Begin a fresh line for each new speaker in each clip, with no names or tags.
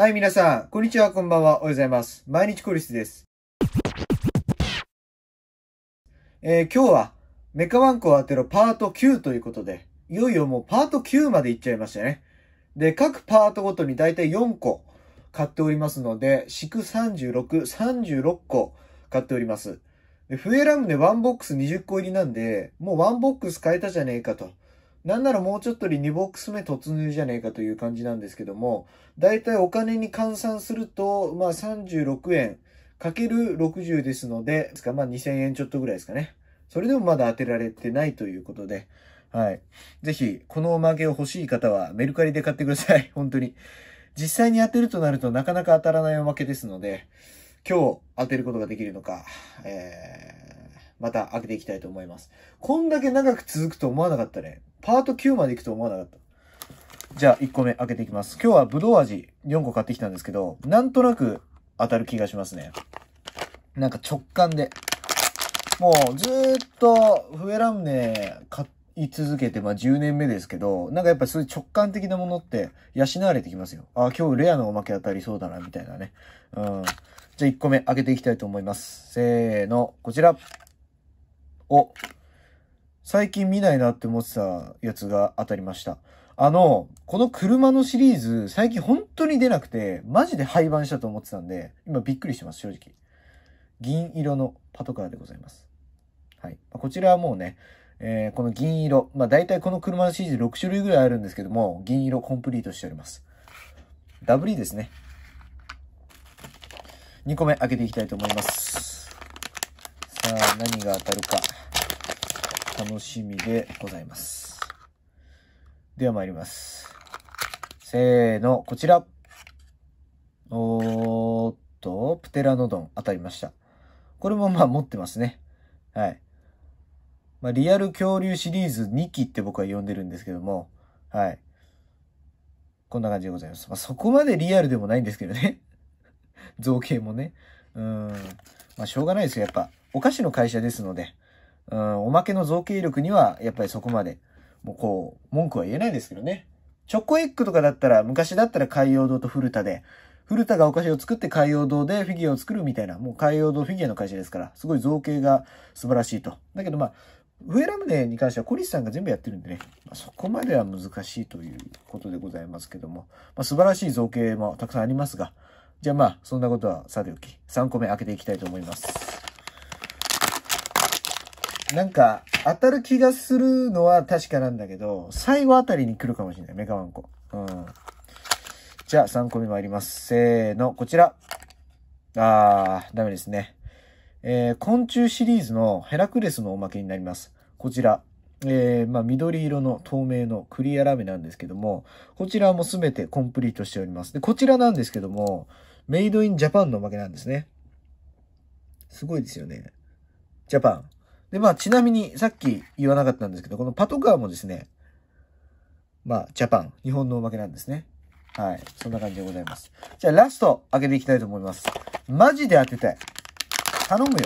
はい、皆さん、こんにちは、こんばんは、おはようございます。毎日コリスです。えー、今日は、メカワンコ当てろパート9ということで、いよいよもうパート9まで行っちゃいましたね。で、各パートごとにだいたい4個買っておりますので、シク36、36個買っております。で、笛ラムでワンボックス20個入りなんで、もうワンボックス買えたじゃねえかと。なんならもうちょっとで2ボックス目突入じゃねえかという感じなんですけども、だいたいお金に換算すると、まあ36円かける60ですので、つかまあ2000円ちょっとぐらいですかね。それでもまだ当てられてないということで、はい。ぜひ、このおまけを欲しい方はメルカリで買ってください。本当に。実際に当てるとなるとなかなか当たらないおまけですので、今日当てることができるのか、えーまた開けていきたいと思います。こんだけ長く続くと思わなかったね。パート9まで行くと思わなかった。じゃあ、1個目開けていきます。今日はぶどう味4個買ってきたんですけど、なんとなく当たる気がしますね。なんか直感で。もうずーっと笛ラムネ買い続けて、まあ10年目ですけど、なんかやっぱそういう直感的なものって養われてきますよ。あ、今日レアのおまけ当たりそうだな、みたいなね。うん。じゃあ1個目開けていきたいと思います。せーの、こちら。お、最近見ないなって思ってたやつが当たりました。あの、この車のシリーズ、最近本当に出なくて、マジで廃盤したと思ってたんで、今びっくりしてます、正直。銀色のパトカーでございます。はい。こちらはもうね、えー、この銀色。まあたいこの車のシリーズ6種類ぐらいあるんですけども、銀色コンプリートしております。ダブリーですね。2個目開けていきたいと思います。何が当たるか楽しみでございます。では参ります。せーの、こちら。おーっと、プテラノドン当たりました。これもまあ持ってますね。はい。まあ、リアル恐竜シリーズ2期って僕は呼んでるんですけども、はい。こんな感じでございます。まあ、そこまでリアルでもないんですけどね。造形もね。うん。まあ、しょうがないですよ、やっぱ。お菓子の会社ですので、うん、おまけの造形力には、やっぱりそこまで、もうこう、文句は言えないですけどね。チョコエッグとかだったら、昔だったら海洋堂と古田で、古田がお菓子を作って海洋堂でフィギュアを作るみたいな、もう海洋堂フィギュアの会社ですから、すごい造形が素晴らしいと。だけどまあ、上ラムネに関してはコリスさんが全部やってるんでね、まあ、そこまでは難しいということでございますけども、まあ、素晴らしい造形もたくさんありますが、じゃあまあ、そんなことはさておき、3個目開けていきたいと思います。なんか、当たる気がするのは確かなんだけど、最後あたりに来るかもしれない。メガワンコ。うん。じゃあ、3個目参ります。せーの、こちら。あー、ダメですね。えー、昆虫シリーズのヘラクレスのおまけになります。こちら。えー、まあ、緑色の透明のクリアラメなんですけども、こちらもすべてコンプリートしております。で、こちらなんですけども、メイドインジャパンのおまけなんですね。すごいですよね。ジャパン。で、まあ、ちなみに、さっき言わなかったんですけど、このパトカーもですね、まあ、ジャパン、日本のおまけなんですね。はい。そんな感じでございます。じゃあ、ラスト、開けていきたいと思います。マジで当てたい。頼むよ。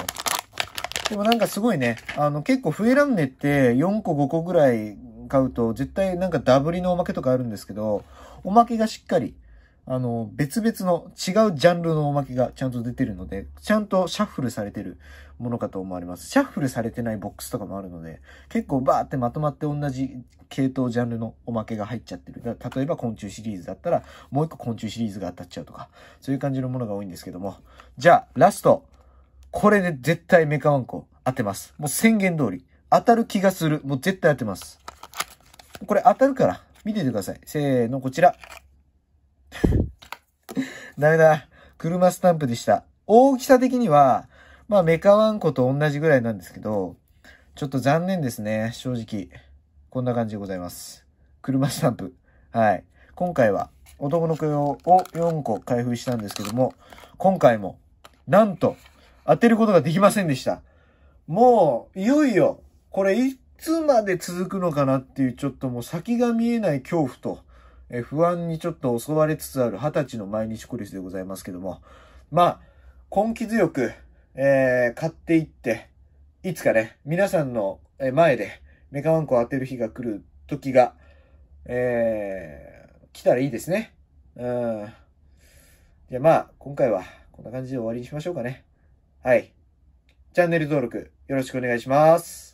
でもなんかすごいね、あの、結構笛ラムネって4個5個ぐらい買うと、絶対なんかダブりのおまけとかあるんですけど、おまけがしっかりあの、別々の違うジャンルのおまけがちゃんと出てるので、ちゃんとシャッフルされてるものかと思われます。シャッフルされてないボックスとかもあるので、結構バーってまとまって同じ系統ジャンルのおまけが入っちゃってる。例えば昆虫シリーズだったら、もう一個昆虫シリーズが当たっちゃうとか、そういう感じのものが多いんですけども。じゃあ、ラスト。これで絶対メカワンコ当てます。もう宣言通り。当たる気がする。もう絶対当てます。これ当たるから。見ててください。せーの、こちら。ダメだ。車スタンプでした。大きさ的には、まあメカワンコと同じぐらいなんですけど、ちょっと残念ですね。正直。こんな感じでございます。車スタンプ。はい。今回は男の子用を4個開封したんですけども、今回も、なんと、当てることができませんでした。もう、いよいよ、これいつまで続くのかなっていう、ちょっともう先が見えない恐怖と、え不安にちょっと襲われつつある二十歳の毎日クリスでございますけども、まあ、根気強く、えー、買っていって、いつかね、皆さんの前でメカワンコを当てる日が来る時が、えー、来たらいいですね。うん。じゃあまあ、今回はこんな感じで終わりにしましょうかね。はい。チャンネル登録よろしくお願いします。